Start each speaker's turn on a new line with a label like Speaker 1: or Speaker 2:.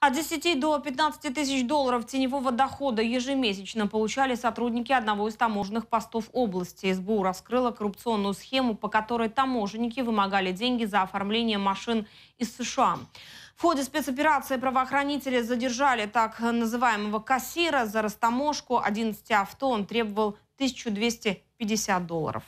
Speaker 1: От 10 до 15 тысяч долларов теневого дохода ежемесячно получали сотрудники одного из таможенных постов области. СБУ раскрыла коррупционную схему, по которой таможенники вымогали деньги за оформление машин из США. В ходе спецоперации правоохранители задержали так называемого кассира за растаможку 11 авто. Он требовал 1250 долларов.